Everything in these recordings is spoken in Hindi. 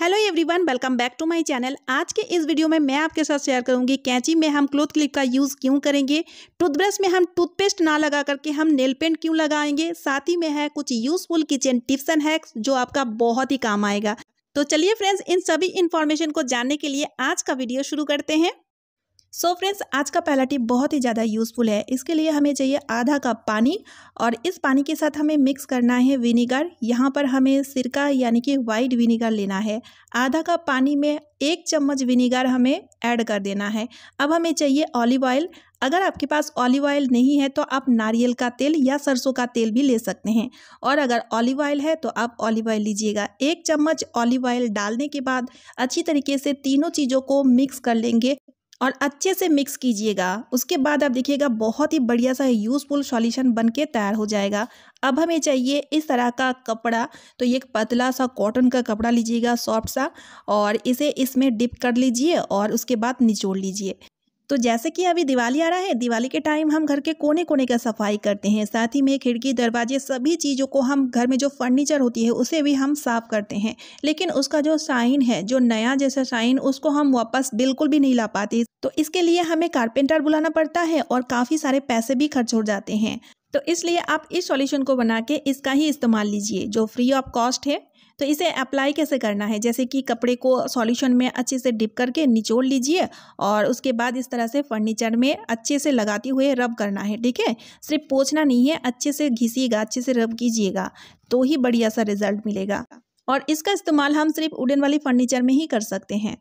hello everyone welcome back to my channel आज के इस वीडियो में मैं आपके साथ शेयर करूंगी कैंची में हम क्लोथ क्लिप का यूज़ क्यों करेंगे टूथब्रश में हम टूथपेस्ट ना लगा करके हम नेल पेंट क्यों लगाएंगे साथ ही में है कुछ useful kitchen tips and hacks जो आपका बहुत ही काम आएगा तो चलिए फ्रेंड्स इन सभी इन्फॉर्मेशन को जानने के लिए आज का वीडियो शुरू करते हैं सो so फ्रेंड्स आज का पहला टिप बहुत ही ज़्यादा यूज़फुल है इसके लिए हमें चाहिए आधा कप पानी और इस पानी के साथ हमें मिक्स करना है विनीगर यहाँ पर हमें सिरका यानी कि वाइट विनीगर लेना है आधा कप पानी में एक चम्मच विनीगर हमें ऐड कर देना है अब हमें चाहिए ऑलिव ऑयल अगर आपके पास ऑलिव ऑयल नहीं है तो आप नारियल का तेल या सरसों का तेल भी ले सकते हैं और अगर ऑलिव ऑयल है तो आप ऑलिव ऑयल लीजिएगा एक चम्मच ऑलिव ऑयल डालने के बाद अच्छी तरीके से तीनों चीज़ों को मिक्स कर लेंगे और अच्छे से मिक्स कीजिएगा उसके बाद आप देखिएगा बहुत ही बढ़िया सा यूज़फुल सॉल्यूशन बन के तैयार हो जाएगा अब हमें चाहिए इस तरह का कपड़ा तो ये एक पतला सा कॉटन का कपड़ा लीजिएगा सॉफ्ट सा और इसे इसमें डिप कर लीजिए और उसके बाद निचोड़ लीजिए तो जैसे कि अभी दिवाली आ रहा है दिवाली के टाइम हम घर के कोने कोने का सफाई करते हैं साथ ही में खिड़की दरवाजे सभी चीज़ों को हम घर में जो फर्नीचर होती है उसे भी हम साफ़ करते हैं लेकिन उसका जो शाइन है जो नया जैसा शाइन उसको हम वापस बिल्कुल भी नहीं ला पाते तो इसके लिए हमें कारपेंटर बुलाना पड़ता है और काफ़ी सारे पैसे भी खर्च हो जाते हैं तो इसलिए आप इस सॉल्यूशन को बना के इसका ही इस्तेमाल लीजिए जो फ्री ऑफ कॉस्ट है तो इसे अप्लाई कैसे करना है जैसे कि कपड़े को सॉल्यूशन में अच्छे से डिप करके निचोड़ लीजिए और उसके बाद इस तरह से फर्नीचर में अच्छे से लगाते हुए रब करना है ठीक है सिर्फ पोछना नहीं है अच्छे से घिसिएगा अच्छे से रब कीजिएगा तो ही बढ़िया सा रिजल्ट मिलेगा और इसका इस्तेमाल हम सिर्फ उडन वाली फर्नीचर में ही कर सकते हैं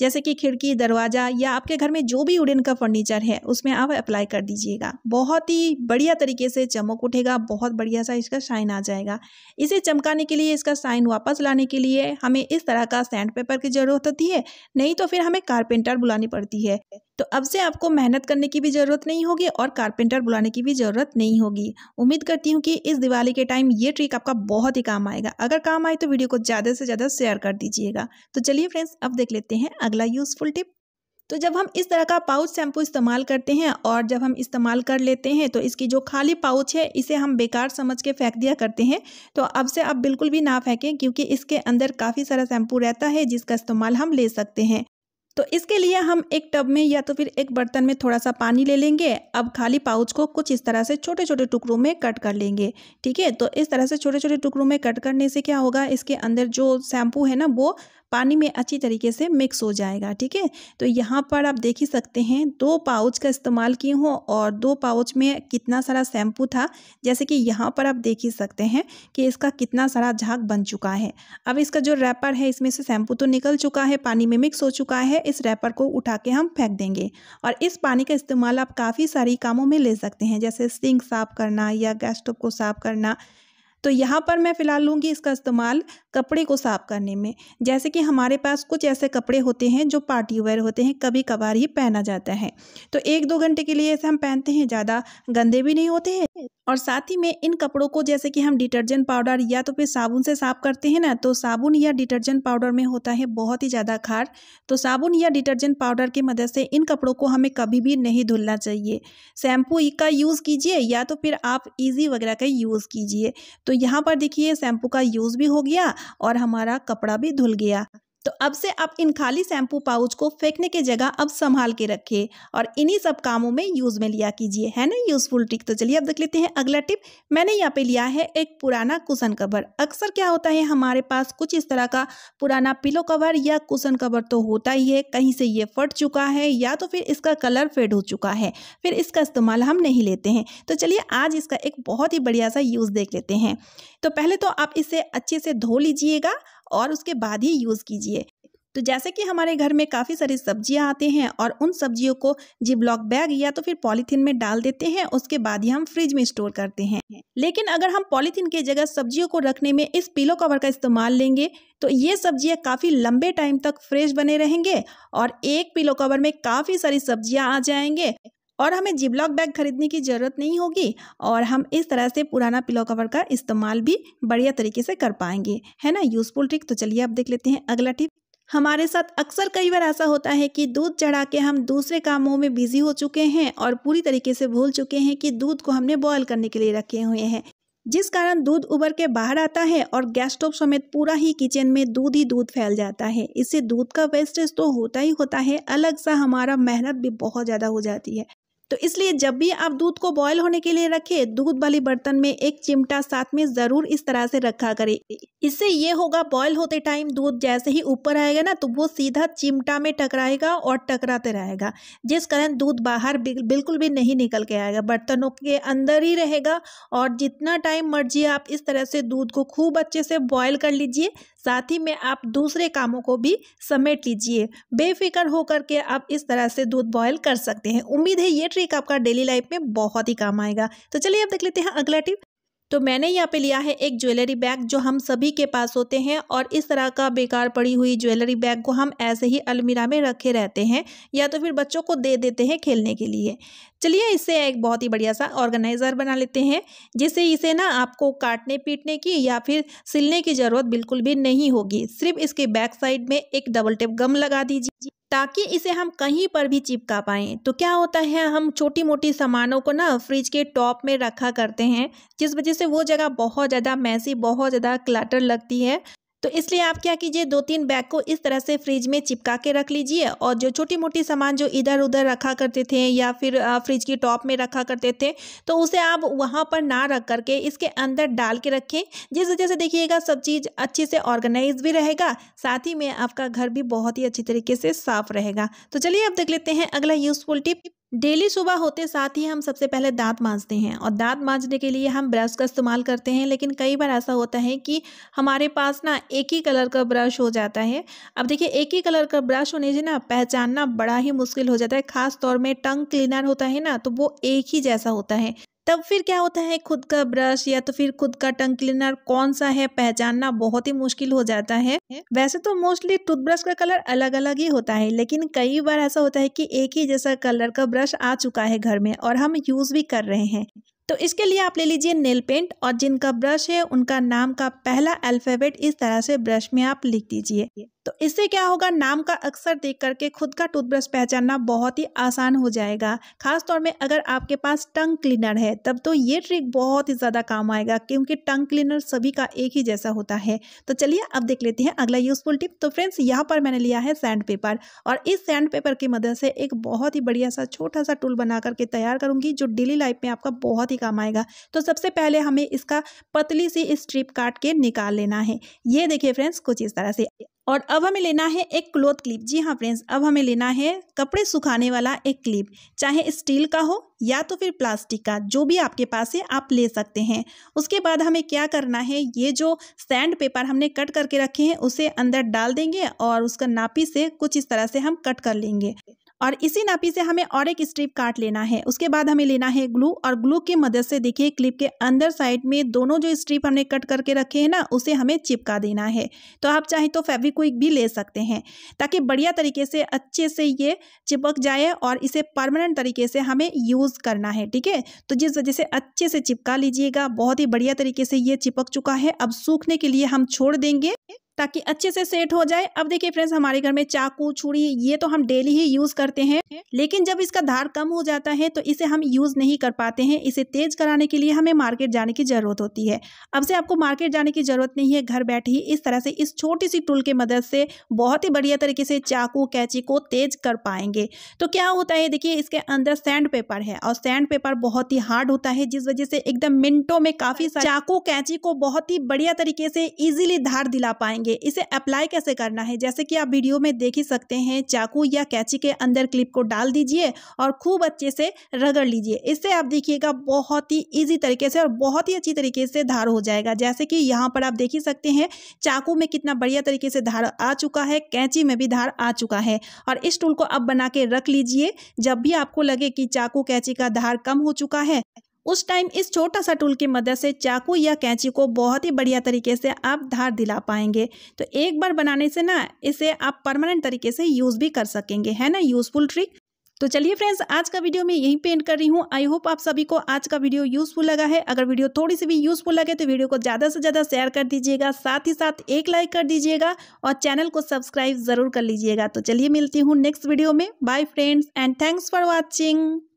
जैसे कि खिड़की दरवाज़ा या आपके घर में जो भी उड़न का फर्नीचर है उसमें आप अप्लाई कर दीजिएगा बहुत ही बढ़िया तरीके से चमक उठेगा बहुत बढ़िया सा इसका शाइन आ जाएगा इसे चमकाने के लिए इसका शाइन वापस लाने के लिए हमें इस तरह का सैंड पेपर की ज़रूरत होती है नहीं तो फिर हमें कारपेंटर बुलानी पड़ती है तो अब से आपको मेहनत करने की भी ज़रूरत नहीं होगी और कारपेंटर बुलाने की भी ज़रूरत नहीं होगी उम्मीद करती हूँ कि इस दिवाली के टाइम ये ट्रिक आपका बहुत ही काम आएगा अगर काम आए तो वीडियो को ज़्यादा से ज़्यादा शेयर कर दीजिएगा तो चलिए फ्रेंड्स अब देख लेते हैं हैं अगला यूज़फुल टिप तो जब हम इस तरह का पाउच शैम्पू इस्तेमाल करते हैं और जब हम इस्तेमाल कर लेते हैं तो इसकी जो खाली पाउच है इसे हम बेकार समझ के फेंक दिया करते हैं तो अब से आप बिल्कुल भी ना फेंकें क्योंकि इसके अंदर काफ़ी सारा शैम्पू रहता है जिसका इस्तेमाल हम ले सकते हैं तो इसके लिए हम एक टब में या तो फिर एक बर्तन में थोड़ा सा पानी ले लेंगे अब खाली पाउच को कुछ इस तरह से छोटे छोटे टुकड़ों में कट कर लेंगे ठीक है तो इस तरह से छोटे छोटे टुकड़ों में कट करने से क्या होगा इसके अंदर जो शैम्पू है ना वो पानी में अच्छी तरीके से मिक्स हो जाएगा ठीक है तो यहाँ पर आप देख ही सकते हैं दो पाउच का इस्तेमाल की हूँ और दो पाउच में कितना सारा शैम्पू था जैसे कि यहाँ पर आप देख ही सकते हैं कि इसका कितना सारा झाग बन चुका है अब इसका जो रैपर है इसमें से शैम्पू तो निकल चुका है पानी में मिक्स हो चुका है इस रैपर को उठा के हम फेंक देंगे और इस पानी का इस्तेमाल आप काफ़ी सारी कामों में ले सकते हैं जैसे सिंक साफ़ करना या गैस स्टोव को साफ़ करना तो यहाँ पर मैं फ़िलहाल लूँगी इसका इस्तेमाल कपड़े को साफ़ करने में जैसे कि हमारे पास कुछ ऐसे कपड़े होते हैं जो पार्टी वेयर होते हैं कभी कभार ही पहना जाता है तो एक दो घंटे के लिए ऐसे हम पहनते हैं ज़्यादा गंदे भी नहीं होते हैं और साथ ही में इन कपड़ों को जैसे कि हम डिटर्जेंट पाउडर या तो फिर साबुन से साफ़ करते हैं ना तो साबुन या डिटर्जेंट पाउडर में होता है बहुत ही ज़्यादा खार तो साबुन या डिटर्जेंट पाउडर की मदद से इन कपड़ों को हमें कभी भी नहीं धुलना चाहिए शैम्पू का यूज़ कीजिए या तो फिर आप ईजी वगैरह का यूज़ कीजिए तो तो यहाँ पर देखिए शैम्पू का यूज़ भी हो गया और हमारा कपड़ा भी धुल गया तो अब से आप इन खाली शैम्पू पाउच को फेंकने की जगह अब संभाल के रखिए और इन्हीं सब कामों में यूज़ में लिया कीजिए है ना यूज़फुल ट्रिक तो चलिए अब देख लेते हैं अगला टिप मैंने यहाँ पे लिया है एक पुराना कुशन कवर अक्सर क्या होता है हमारे पास कुछ इस तरह का पुराना पिलो कवर या कुशन कवर तो होता ही है कहीं से ये फट चुका है या तो फिर इसका कलर फेड हो चुका है फिर इसका इस्तेमाल हम नहीं लेते हैं तो चलिए आज इसका एक बहुत ही बढ़िया सा यूज़ देख लेते हैं तो पहले तो आप इसे अच्छे से धो लीजिएगा और उसके बाद ही यूज़ कीजिए तो जैसे कि हमारे घर में काफ़ी सारी सब्जियां आते हैं और उन सब्जियों को जी ब्लॉक बैग या तो फिर पॉलीथीन में डाल देते हैं उसके बाद ही हम फ्रिज में स्टोर करते हैं लेकिन अगर हम पॉलीथीन के जगह सब्जियों को रखने में इस पिलो कवर का इस्तेमाल लेंगे तो ये सब्जियां काफ़ी लंबे टाइम तक फ्रेश बने रहेंगे और एक पिलो कवर में काफ़ी सारी सब्जियां आ जाएंगे और हमें जिबलॉक बैग खरीदने की ज़रूरत नहीं होगी और हम इस तरह से पुराना पिलो कवर का इस्तेमाल भी बढ़िया तरीके से कर पाएंगे है ना यूज़फुल ट्रिक तो चलिए अब देख लेते हैं अगला टिप हमारे साथ अक्सर कई बार ऐसा होता है कि दूध चढ़ा के हम दूसरे कामों में बिजी हो चुके हैं और पूरी तरीके से भूल चुके हैं कि दूध को हमने बॉयल करने के लिए रखे हुए हैं जिस कारण दूध उबर के बाहर आता है और गैस स्टोव समेत पूरा ही किचन में दूध ही दूध फैल जाता है इससे दूध का वेस्टेज तो होता ही होता है अलग सा हमारा मेहनत भी बहुत ज़्यादा हो जाती है तो इसलिए जब भी आप दूध को बॉयल होने के लिए रखें दूध वाले बर्तन में एक चिमटा साथ में ज़रूर इस तरह से रखा करें इससे ये होगा बॉयल होते टाइम दूध जैसे ही ऊपर आएगा ना तो वो सीधा चिमटा में टकराएगा और टकराते रहेगा जिस कारण दूध बाहर बिल्कुल भी नहीं निकल के आएगा बर्तनों के अंदर ही रहेगा और जितना टाइम मर्जी आप इस तरह से दूध को खूब अच्छे से बॉयल कर लीजिए साथ ही में आप दूसरे कामों को भी समेट लीजिए बेफिक्र होकर के आप इस तरह से दूध बॉयल कर सकते हैं उम्मीद है ये ट्रिक आपका डेली लाइफ में बहुत ही काम आएगा तो चलिए अब देख लेते हैं अगला टिप तो मैंने यहाँ पे लिया है एक ज्वेलरी बैग जो हम सभी के पास होते हैं और इस तरह का बेकार पड़ी हुई ज्वेलरी बैग को हम ऐसे ही अलमीरा में रखे रहते हैं या तो फिर बच्चों को दे देते हैं खेलने के लिए चलिए इससे एक बहुत ही बढ़िया सा ऑर्गेनाइज़र बना लेते हैं जिससे इसे ना आपको काटने पीटने की या फिर सिलने की ज़रूरत बिल्कुल भी नहीं होगी सिर्फ इसके बैक साइड में एक डबल टेप गम लगा दीजिए ताकि इसे हम कहीं पर भी चिपका पाएं तो क्या होता है हम छोटी मोटी सामानों को ना फ्रिज के टॉप में रखा करते हैं जिस वजह से वो जगह बहुत ज़्यादा मैसी बहुत ज़्यादा क्लटर लगती है तो इसलिए आप क्या कीजिए दो तीन बैग को इस तरह से फ्रिज में चिपका के रख लीजिए और जो छोटी मोटी सामान जो इधर उधर रखा करते थे या फिर फ्रिज की टॉप में रखा करते थे तो उसे आप वहाँ पर ना रख करके इसके अंदर डाल के रखें जिस वजह से देखिएगा सब चीज़ अच्छे से ऑर्गेनाइज भी रहेगा साथ ही में आपका घर भी बहुत ही अच्छी तरीके से साफ रहेगा तो चलिए अब देख लेते हैं अगला यूज़फुल टिप डेली सुबह होते साथ ही हम सबसे पहले दांत मांजते हैं और दांत मांजने के लिए हम ब्रश का इस्तेमाल करते हैं लेकिन कई बार ऐसा होता है कि हमारे पास ना एक ही कलर का ब्रश हो जाता है अब देखिए एक ही कलर का ब्रश होने से ना पहचानना बड़ा ही मुश्किल हो जाता है खास तौर में टंग क्लीनर होता है ना तो वो एक ही जैसा होता है तब फिर क्या होता है खुद का ब्रश या तो फिर खुद का टंग क्लीनर कौन सा है पहचानना बहुत ही मुश्किल हो जाता है वैसे तो मोस्टली टूथब्रश का कलर अलग अलग ही होता है लेकिन कई बार ऐसा होता है कि एक ही जैसा कलर का ब्रश आ चुका है घर में और हम यूज़ भी कर रहे हैं तो इसके लिए आप ले लीजिए नेल पेंट और जिनका ब्रश है उनका नाम का पहला अल्फ़ाबेट इस तरह से ब्रश में आप लिख दीजिए तो इससे क्या होगा नाम का अक्सर देख करके खुद का टूथब्रश पहचानना बहुत ही आसान हो जाएगा खास तौर में अगर आपके पास टंग क्लीनर है तब तो ये ट्रिक बहुत ही ज़्यादा काम आएगा क्योंकि टंग क्लीनर सभी का एक ही जैसा होता है तो चलिए अब देख लेते हैं अगला यूजफुल टिप तो फ्रेंड्स यहाँ पर मैंने लिया है सैंड पेपर और इस सैंड पेपर की मदद से एक बहुत ही बढ़िया सा छोटा सा टूल बना करके तैयार करूँगी जो डेली लाइफ में आपका बहुत ही काम आएगा तो सबसे पहले हमें इसका पतली सी स्ट्रिप काट के निकाल लेना है ये देखिए फ्रेंड्स कुछ इस तरह से और अब हमें लेना है एक क्लोथ क्लिप जी हाँ फ्रेंड्स अब हमें लेना है कपड़े सुखाने वाला एक क्लिप चाहे स्टील का हो या तो फिर प्लास्टिक का जो भी आपके पास है आप ले सकते हैं उसके बाद हमें क्या करना है ये जो सैंड पेपर हमने कट करके रखे हैं उसे अंदर डाल देंगे और उसका नापी से कुछ इस तरह से हम कट कर लेंगे और इसी नापी से हमें और एक स्ट्रिप काट लेना है उसके बाद हमें लेना है ग्लू और ग्लू की मदद से देखिए क्लिप के अंदर साइड में दोनों जो स्ट्रिप हमने कट करके रखे हैं ना उसे हमें चिपका देना है तो आप चाहे तो फेब्रिक्विक भी ले सकते हैं ताकि बढ़िया तरीके से अच्छे से ये चिपक जाए और इसे परमानेंट तरीके से हमें यूज़ करना है ठीक है तो जिस वजह से अच्छे से चिपका लीजिएगा बहुत ही बढ़िया तरीके से ये चिपक चुका है अब सूखने के लिए हम छोड़ देंगे ताकि अच्छे से सेट हो जाए अब देखिए फ्रेंड्स हमारे घर में चाकू छुरी ये तो हम डेली ही यूज करते हैं लेकिन जब इसका धार कम हो जाता है तो इसे हम यूज नहीं कर पाते हैं इसे तेज कराने के लिए हमें मार्केट जाने की जरूरत होती है अब से आपको मार्केट जाने की जरूरत नहीं है घर बैठे ही इस तरह से इस छोटी सी टूल की मदद से बहुत ही बढ़िया तरीके से चाकू कैंची को तेज कर पाएंगे तो क्या होता है देखिए इसके अंदर सैंड पेपर है और सैंड पेपर बहुत ही हार्ड होता है जिस वजह से एकदम मिनटों में काफी चाकू कैंची को बहुत ही बढ़िया तरीके से इजिली धार दिला पाएंगे करेंगे इसे अप्लाई कैसे करना है जैसे कि आप वीडियो में देख ही सकते हैं चाकू या कैची के अंदर क्लिप को डाल दीजिए और खूब अच्छे से रगड़ लीजिए इससे आप देखिएगा बहुत ही ईजी तरीके से और बहुत ही अच्छी तरीके से धार हो जाएगा जैसे कि यहाँ पर आप देख ही सकते हैं चाकू में कितना बढ़िया तरीके से धार आ चुका है कैंची में भी धार आ चुका है और इस टूल को अब बना के रख लीजिए जब भी आपको लगे कि चाकू कैंची का धार कम हो चुका है उस टाइम इस छोटा सा टूल की मदद से चाकू या कैंची को बहुत ही बढ़िया तरीके से आप धार दिला पाएंगे तो एक बार बनाने से ना इसे आप परमानेंट तरीके से यूज़ भी कर सकेंगे है ना यूज़फुल ट्रिक तो चलिए फ्रेंड्स आज का वीडियो मैं यहीं पेंट कर रही हूँ आई होप आप सभी को आज का वीडियो यूज़फुल लगा है अगर वीडियो थोड़ी सी भी यूज़फुल लगे तो वीडियो को ज़्यादा से ज़्यादा शेयर कर दीजिएगा साथ ही साथ एक लाइक कर दीजिएगा और चैनल को सब्सक्राइब ज़रूर कर लीजिएगा तो चलिए मिलती हूँ नेक्स्ट वीडियो में bye friends and thanks for watching